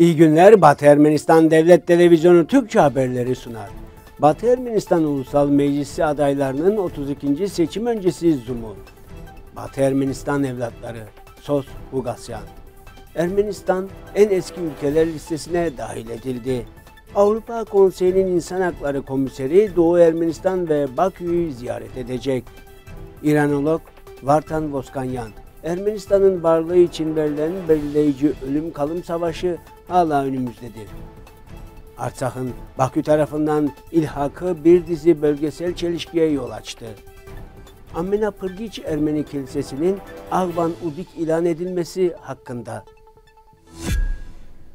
İyi günler Batı Ermenistan Devlet Televizyonu Türkçe haberleri sunar. Batı Ermenistan Ulusal Meclisi adaylarının 32. seçim öncesi zumu. Batı Ermenistan evlatları Sos Bugasyan. Ermenistan en eski ülkeler listesine dahil edildi. Avrupa Konseyi'nin İnsan Hakları Komiseri Doğu Ermenistan ve Bakü'yü ziyaret edecek. İranolog Vartan Voskanyan, Ermenistan'ın varlığı için verilen belirleyici ölüm kalım savaşı Allah önümüzdedir. Artsak'ın Bakü tarafından ilhakı bir dizi bölgesel çelişkiye yol açtı. Amina Pırgiç Ermeni Kilisesi'nin Ağban Udik ilan edilmesi hakkında.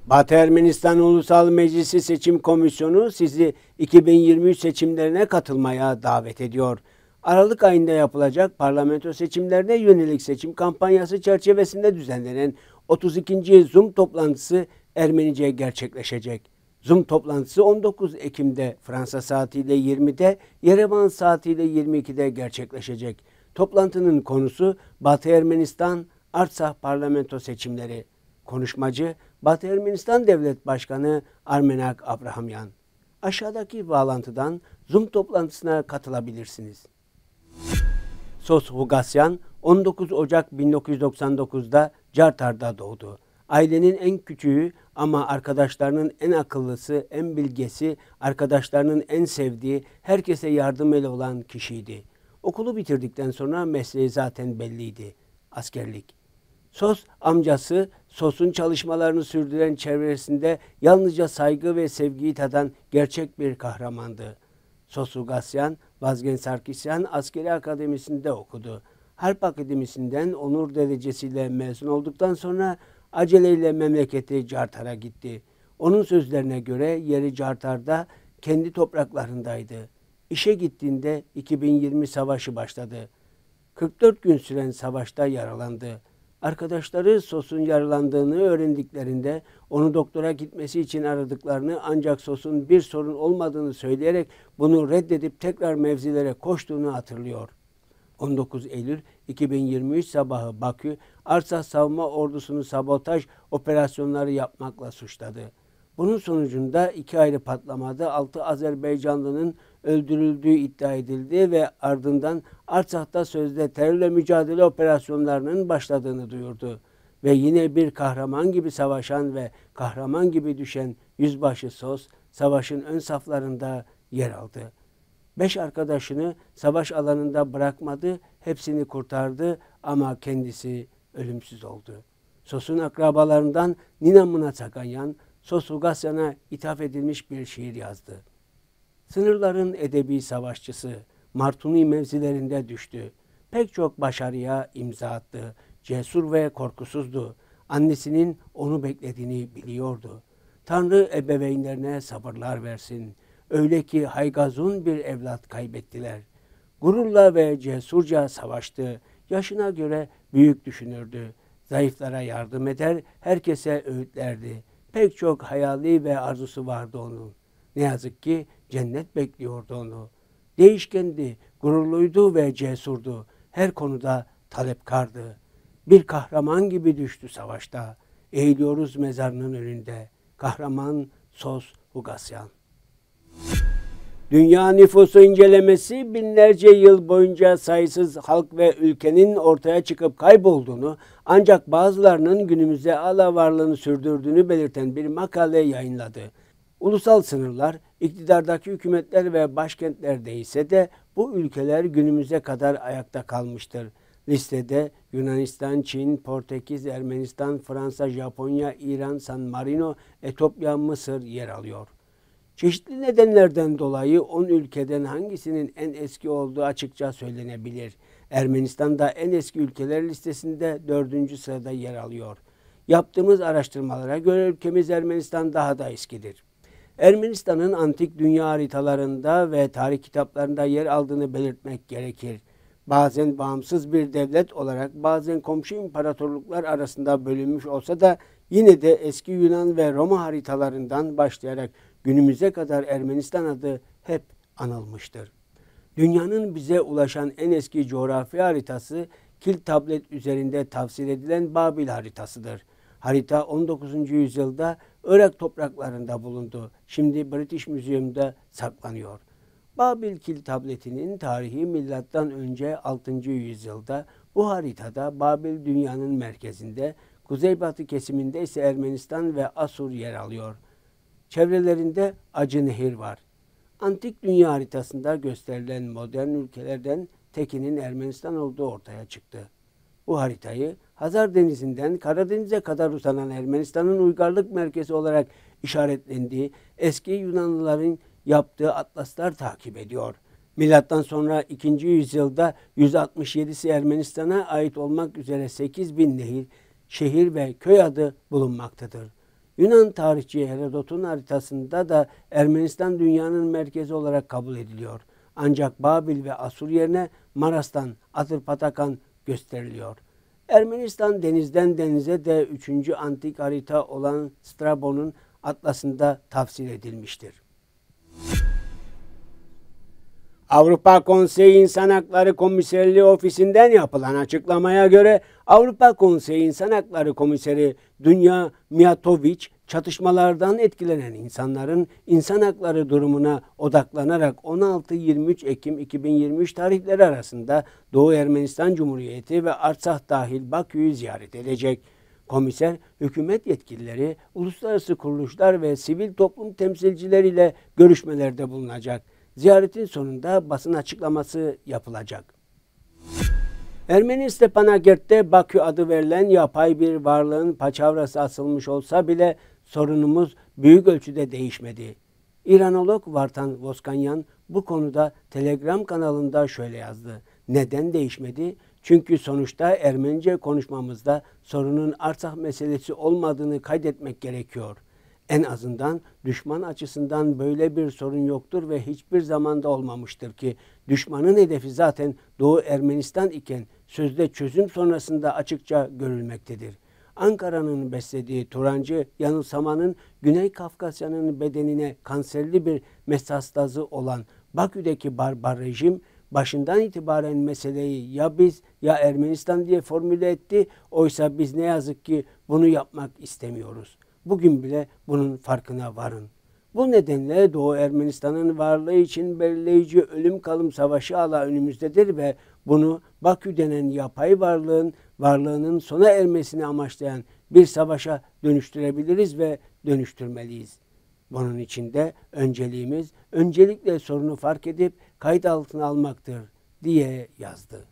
Batı Ermenistan Ulusal Meclisi Seçim Komisyonu sizi 2023 seçimlerine katılmaya davet ediyor. Aralık ayında yapılacak parlamento seçimlerine yönelik seçim kampanyası çerçevesinde düzenlenen 32. Zoom toplantısı Ermenice gerçekleşecek. Zoom toplantısı 19 Ekim'de Fransa saatiyle 20'de, Yerevan saatiyle 22'de gerçekleşecek. Toplantının konusu Batı Ermenistan Artsah parlamento seçimleri. Konuşmacı Batı Ermenistan Devlet Başkanı Armenak Abrahamyan. Aşağıdaki bağlantıdan Zoom toplantısına katılabilirsiniz. Sos Hugasyan 19 Ocak 1999'da Cartar'da doğdu. Ailenin en küçüğü ama arkadaşlarının en akıllısı, en bilgesi, arkadaşlarının en sevdiği, herkese yardım eli olan kişiydi. Okulu bitirdikten sonra mesleği zaten belliydi. Askerlik. Sos amcası Sos'un çalışmalarını sürdüren çevresinde yalnızca saygı ve sevgiyi tadan gerçek bir kahramandı. Sosu Gasyan, Vazgen Sarkisyan Askeri Akademisi'nde okudu. Harp Akademisi'nden onur derecesiyle mezun olduktan sonra aceleyle memleketi Cartar'a gitti. Onun sözlerine göre yeri Cartar'da kendi topraklarındaydı. İşe gittiğinde 2020 savaşı başladı. 44 gün süren savaşta yaralandı. Arkadaşları Sos'un yaralandığını öğrendiklerinde onu doktora gitmesi için aradıklarını ancak Sos'un bir sorun olmadığını söyleyerek bunu reddedip tekrar mevzilere koştuğunu hatırlıyor. 19 Eylül 2023 sabahı Bakü, Arsa Savunma Ordusunu sabotaj operasyonları yapmakla suçladı. Bunun sonucunda iki ayrı patlamada 6 Azerbaycanlının öldürüldüğü iddia edildi ve ardından Artsak'ta sözde terörle mücadele operasyonlarının başladığını duyurdu. Ve yine bir kahraman gibi savaşan ve kahraman gibi düşen Yüzbaşı Sos, savaşın ön saflarında yer aldı. Beş arkadaşını savaş alanında bırakmadı, hepsini kurtardı ama kendisi ölümsüz oldu. Sos'un akrabalarından Nina Munatakayan, Sos Ugasya'na ithaf edilmiş bir şiir yazdı. Sınırların edebi savaşçısı, Martuni mevzilerinde düştü. Pek çok başarıya imza attı. Cesur ve korkusuzdu. Annesinin onu beklediğini biliyordu. Tanrı ebeveynlerine sabırlar versin.'' Öyle ki haygazun bir evlat kaybettiler. Gururla ve cesurca savaştı. Yaşına göre büyük düşünürdü. Zayıflara yardım eder, herkese öğütlerdi. Pek çok hayali ve arzusu vardı onun. Ne yazık ki cennet bekliyordu onu. Değişkendi, gururluydu ve cesurdu. Her konuda talepkardı. Bir kahraman gibi düştü savaşta. Eğiliyoruz mezarının önünde. Kahraman Sos Hugasyan. Dünya nüfusu incelemesi binlerce yıl boyunca sayısız halk ve ülkenin ortaya çıkıp kaybolduğunu ancak bazılarının günümüzde ala varlığını sürdürdüğünü belirten bir makale yayınladı. Ulusal sınırlar iktidardaki hükümetler ve başkentlerde ise de bu ülkeler günümüze kadar ayakta kalmıştır. Listede Yunanistan, Çin, Portekiz, Ermenistan, Fransa, Japonya, İran, San Marino, Etopya, Mısır yer alıyor. Çeşitli nedenlerden dolayı 10 ülkeden hangisinin en eski olduğu açıkça söylenebilir. Ermenistan'da en eski ülkeler listesinde 4. sırada yer alıyor. Yaptığımız araştırmalara göre ülkemiz Ermenistan daha da eskidir. Ermenistan'ın antik dünya haritalarında ve tarih kitaplarında yer aldığını belirtmek gerekir. Bazen bağımsız bir devlet olarak bazen komşu imparatorluklar arasında bölünmüş olsa da Yine de eski Yunan ve Roma haritalarından başlayarak günümüze kadar Ermenistan adı hep anılmıştır. Dünyanın bize ulaşan en eski coğrafya haritası kil tablet üzerinde tavsil edilen Babil haritasıdır. Harita 19. yüzyılda Irak topraklarında bulundu. Şimdi British Museum'da saklanıyor. Babil kil tabletinin tarihi milattan önce 6. yüzyılda bu haritada Babil dünyanın merkezinde Kuzeybatı kesiminde ise Ermenistan ve Asur yer alıyor. Çevrelerinde Acı Nehir var. Antik dünya haritasında gösterilen modern ülkelerden tekinin Ermenistan olduğu ortaya çıktı. Bu haritayı Hazar Denizi'nden Karadeniz'e kadar uzanan Ermenistan'ın uygarlık merkezi olarak işaretlendiği eski Yunanlıların yaptığı atlaslar takip ediyor. Milattan sonra 2. yüzyılda 167'si Ermenistan'a ait olmak üzere 8 bin nehir, şehir ve köy adı bulunmaktadır. Yunan tarihçi Herodot'un haritasında da Ermenistan dünyanın merkezi olarak kabul ediliyor. Ancak Babil ve Asur yerine Maras'tan Atırpatakan gösteriliyor. Ermenistan denizden denize de 3. antik harita olan Strabon'un atlasında tafsil edilmiştir. Avrupa Konseyi İnsan Hakları Komiserliği ofisinden yapılan açıklamaya göre Avrupa Konseyi İnsan Hakları Komiseri Dünya Mijatovic çatışmalardan etkilenen insanların insan hakları durumuna odaklanarak 16-23 Ekim 2023 tarihleri arasında Doğu Ermenistan Cumhuriyeti ve Artsah dahil Bakü'yü ziyaret edecek. Komiser, hükümet yetkilileri, uluslararası kuruluşlar ve sivil toplum temsilcileriyle görüşmelerde bulunacak. Ziyaretin sonunda basın açıklaması yapılacak. Ermeni Stepanakert'te Bakü adı verilen yapay bir varlığın paçavrası asılmış olsa bile sorunumuz büyük ölçüde değişmedi. İranolog Vartan Voskanyan bu konuda Telegram kanalında şöyle yazdı. Neden değişmedi? Çünkü sonuçta Ermenice konuşmamızda sorunun Arsak meselesi olmadığını kaydetmek gerekiyor en azından düşman açısından böyle bir sorun yoktur ve hiçbir zamanda olmamıştır ki düşmanın hedefi zaten Doğu Ermenistan iken sözde çözüm sonrasında açıkça görülmektedir. Ankara'nın beslediği Turancı yanılsamanın Güney Kafkasya'nın bedenine kanserli bir mesastazı olan Bakü'deki barbar rejim başından itibaren meseleyi ya biz ya Ermenistan diye formüle etti. Oysa biz ne yazık ki bunu yapmak istemiyoruz. Bugün bile bunun farkına varın. Bu nedenle Doğu Ermenistan'ın varlığı için belirleyici ölüm kalım savaşı ala önümüzdedir ve bunu Bakü denen yapay varlığın varlığının sona ermesini amaçlayan bir savaşa dönüştürebiliriz ve dönüştürmeliyiz. Bunun için de önceliğimiz öncelikle sorunu fark edip kayıt altına almaktır diye yazdı.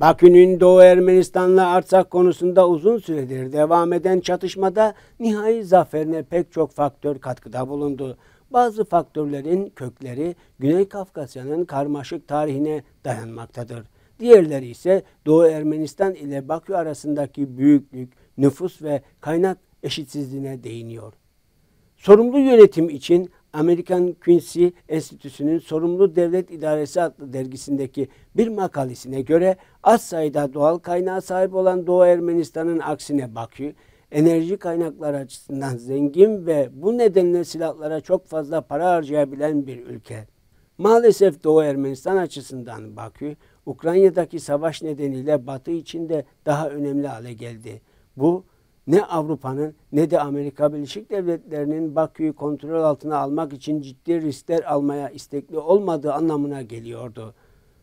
Bakü'nün Doğu Ermenistan'la Arsak konusunda uzun süredir devam eden çatışmada nihai zaferine pek çok faktör katkıda bulundu. Bazı faktörlerin kökleri Güney Kafkasya'nın karmaşık tarihine dayanmaktadır. Diğerleri ise Doğu Ermenistan ile Bakü arasındaki büyüklük, nüfus ve kaynak eşitsizliğine değiniyor. Sorumlu yönetim için Amerikan Quincy Enstitüsü'nün Sorumlu Devlet İdaresi adlı dergisindeki bir makalesine göre az sayıda doğal kaynağı sahip olan Doğu Ermenistan'ın aksine Bakü, enerji kaynakları açısından zengin ve bu nedenle silahlara çok fazla para harcayabilen bir ülke. Maalesef Doğu Ermenistan açısından Bakü, Ukrayna'daki savaş nedeniyle Batı için de daha önemli hale geldi. Bu ne Avrupa'nın ne de Amerika Birleşik Devletleri'nin Bakü'yü kontrol altına almak için ciddi riskler almaya istekli olmadığı anlamına geliyordu.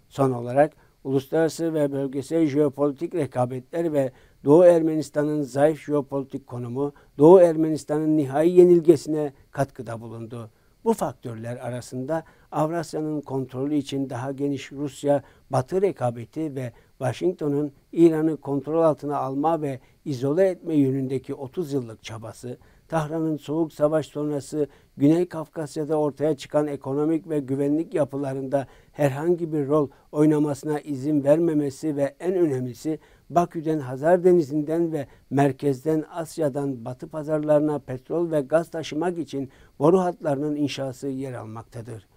Son olarak uluslararası ve bölgesel jeopolitik rekabetler ve Doğu Ermenistan'ın zayıf jeopolitik konumu Doğu Ermenistan'ın nihai yenilgesine katkıda bulundu. Bu faktörler arasında Avrasya'nın kontrolü için daha geniş Rusya-Batı rekabeti ve Washington'un İran'ı kontrol altına alma ve izole etme yönündeki 30 yıllık çabası, Tahran'ın soğuk savaş sonrası Güney Kafkasya'da ortaya çıkan ekonomik ve güvenlik yapılarında herhangi bir rol oynamasına izin vermemesi ve en önemlisi Bakü'den Hazar Denizi'nden ve merkezden Asya'dan batı pazarlarına petrol ve gaz taşımak için boru hatlarının inşası yer almaktadır.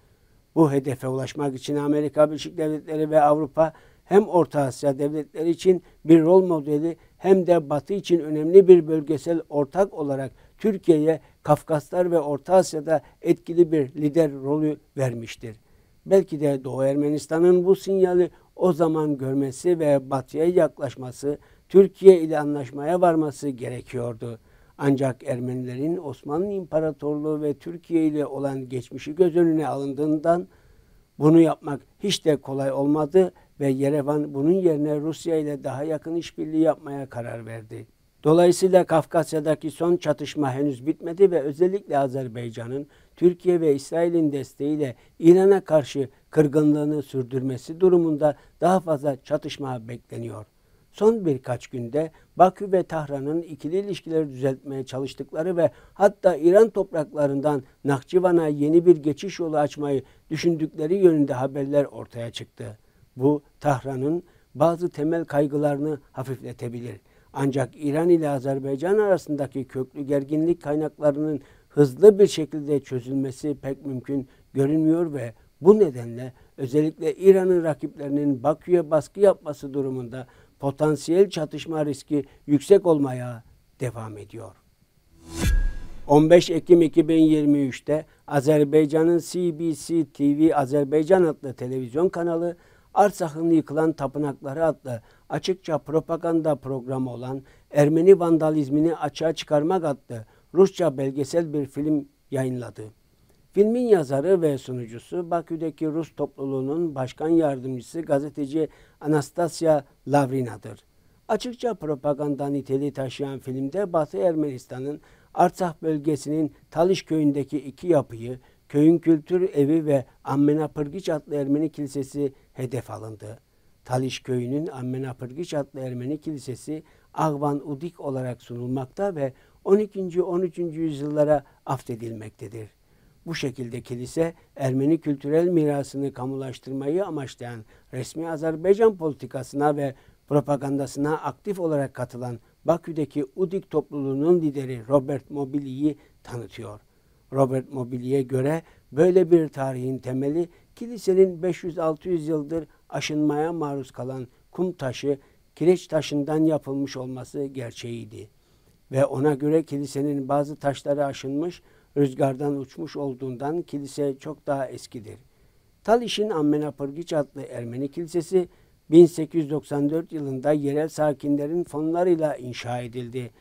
Bu hedefe ulaşmak için Amerika Birleşik Devletleri ve Avrupa hem Orta Asya devletleri için bir rol modeli hem de Batı için önemli bir bölgesel ortak olarak Türkiye'ye Kafkaslar ve Orta Asya'da etkili bir lider rolü vermiştir. Belki de Doğu Ermenistan'ın bu sinyali o zaman görmesi ve batıya yaklaşması, Türkiye ile anlaşmaya varması gerekiyordu. Ancak Ermenilerin Osmanlı İmparatorluğu ve Türkiye ile olan geçmişi göz önüne alındığından bunu yapmak hiç de kolay olmadı ve Yerevan bunun yerine Rusya ile daha yakın işbirliği yapmaya karar verdi. Dolayısıyla Kafkasya'daki son çatışma henüz bitmedi ve özellikle Azerbaycan'ın Türkiye ve İsrail'in desteğiyle İran'a karşı kırgınlığını sürdürmesi durumunda daha fazla çatışma bekleniyor. Son birkaç günde Bakü ve Tahran'ın ikili ilişkileri düzeltmeye çalıştıkları ve hatta İran topraklarından Nahçıvan'a yeni bir geçiş yolu açmayı düşündükleri yönünde haberler ortaya çıktı. Bu Tahran'ın bazı temel kaygılarını hafifletebilir. Ancak İran ile Azerbaycan arasındaki köklü gerginlik kaynaklarının hızlı bir şekilde çözülmesi pek mümkün görünmüyor ve bu nedenle özellikle İran'ın rakiplerinin Bakü'ye baskı yapması durumunda potansiyel çatışma riski yüksek olmaya devam ediyor. 15 Ekim 2023'te Azerbaycan'ın CBC TV Azerbaycan adlı televizyon kanalı Artsakh'ın yıkılan tapınakları adlı açıkça propaganda programı olan Ermeni vandalizmini açığa çıkarmak adlı Rusça belgesel bir film yayınladı. Filmin yazarı ve sunucusu Bakü'deki Rus topluluğunun başkan yardımcısı gazeteci Anastasia Lavrina'dır. Açıkça propaganda niteliği taşıyan filmde Batı Ermenistan'ın Artsakh bölgesinin Talış köyündeki iki yapıyı, köyün kültür evi ve Ammena Pırgiç adlı Ermeni Kilisesi hedef alındı. Taliş köyünün Ammena Pırgiç adlı Ermeni Kilisesi Agvan Udik olarak sunulmakta ve 12. 13. yüzyıllara affedilmektedir. Bu şekilde kilise Ermeni kültürel mirasını kamulaştırmayı amaçlayan resmi Azerbaycan politikasına ve propagandasına aktif olarak katılan Bakü'deki Udik topluluğunun lideri Robert Mobili'yi tanıtıyor. Robert Mobily'e göre böyle bir tarihin temeli kilisenin 500-600 yıldır aşınmaya maruz kalan kum taşı, kireç taşından yapılmış olması gerçeğiydi. Ve ona göre kilisenin bazı taşları aşınmış, rüzgardan uçmuş olduğundan kilise çok daha eskidir. Taliş'in Ammenapırgiç adlı Ermeni kilisesi 1894 yılında yerel sakinlerin fonlarıyla inşa edildi.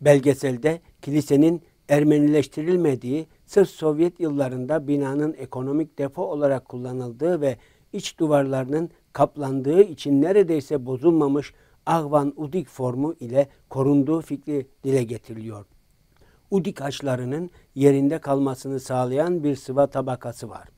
Belgeselde kilisenin Ermenileştirilmediği sırf Sovyet yıllarında binanın ekonomik depo olarak kullanıldığı ve iç duvarlarının kaplandığı için neredeyse bozulmamış Ahvan Udik formu ile korunduğu fikri dile getiriliyor. Udik haçlarının yerinde kalmasını sağlayan bir sıva tabakası var.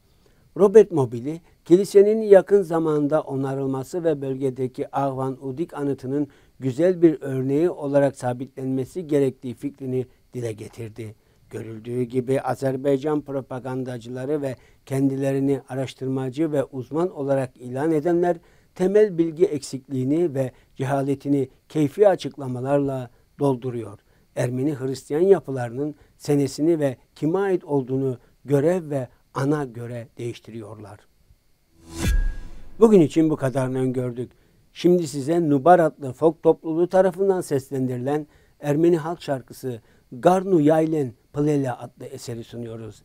Robert Mobili, kilisenin yakın zamanda onarılması ve bölgedeki Ahvan Udik anıtının güzel bir örneği olarak sabitlenmesi gerektiği fikrini dile getirdi. Görüldüğü gibi Azerbaycan propagandacıları ve kendilerini araştırmacı ve uzman olarak ilan edenler temel bilgi eksikliğini ve cehaletini keyfi açıklamalarla dolduruyor. Ermeni Hristiyan yapılarının senesini ve kime ait olduğunu görev ve ana göre değiştiriyorlar. Bugün için bu kadarını öngördük. Şimdi size Nubar adlı folk topluluğu tarafından seslendirilen Ermeni halk şarkısı Garnu Yaylen Palela adlı eseri sunuyoruz.